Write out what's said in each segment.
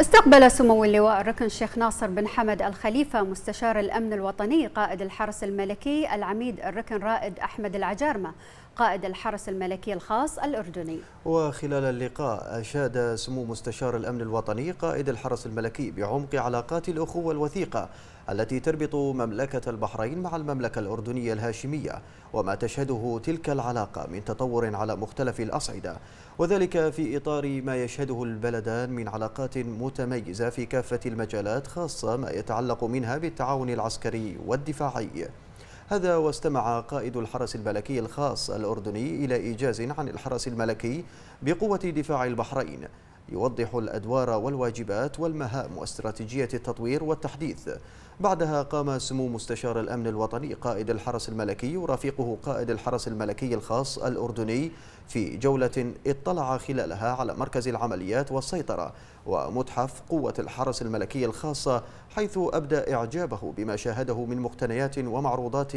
استقبل سمو اللواء الركن الشيخ ناصر بن حمد الخليفة مستشار الأمن الوطني قائد الحرس الملكي العميد الركن رائد أحمد العجارمة قائد الحرس الملكي الخاص الأردني وخلال اللقاء أشاد سمو مستشار الأمن الوطني قائد الحرس الملكي بعمق علاقات الأخوة الوثيقة التي تربط مملكة البحرين مع المملكة الأردنية الهاشمية وما تشهده تلك العلاقة من تطور على مختلف الأصعدة وذلك في إطار ما يشهده البلدان من علاقات متميزة في كافة المجالات خاصة ما يتعلق منها بالتعاون العسكري والدفاعي هذا واستمع قائد الحرس الملكي الخاص الأردني إلى إيجاز عن الحرس الملكي بقوة دفاع البحرين يوضح الأدوار والواجبات والمهام واستراتيجية التطوير والتحديث بعدها قام سمو مستشار الأمن الوطني قائد الحرس الملكي ورفيقه قائد الحرس الملكي الخاص الأردني في جولة اطلع خلالها على مركز العمليات والسيطرة ومتحف قوة الحرس الملكي الخاصة حيث أبدى إعجابه بما شاهده من مقتنيات ومعروضات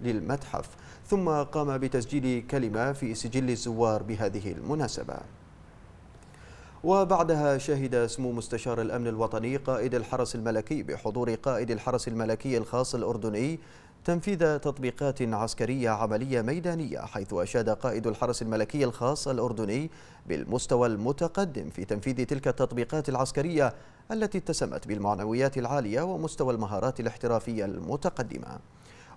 للمتحف ثم قام بتسجيل كلمة في سجل الزوار بهذه المناسبة وبعدها شهد سمو مستشار الأمن الوطني قائد الحرس الملكي بحضور قائد الحرس الملكي الخاص الأردني تنفيذ تطبيقات عسكرية عملية ميدانية حيث أشاد قائد الحرس الملكي الخاص الأردني بالمستوى المتقدم في تنفيذ تلك التطبيقات العسكرية التي اتسمت بالمعنويات العالية ومستوى المهارات الاحترافية المتقدمة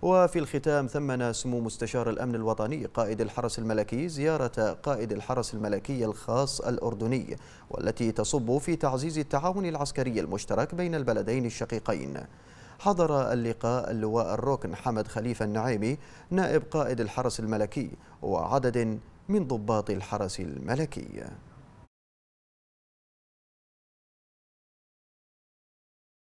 وفي الختام ثمن سمو مستشار الأمن الوطني قائد الحرس الملكي زيارة قائد الحرس الملكي الخاص الأردني والتي تصب في تعزيز التعاون العسكري المشترك بين البلدين الشقيقين حضر اللقاء اللواء الركن حمد خليفة النعيمي نائب قائد الحرس الملكي وعدد من ضباط الحرس الملكي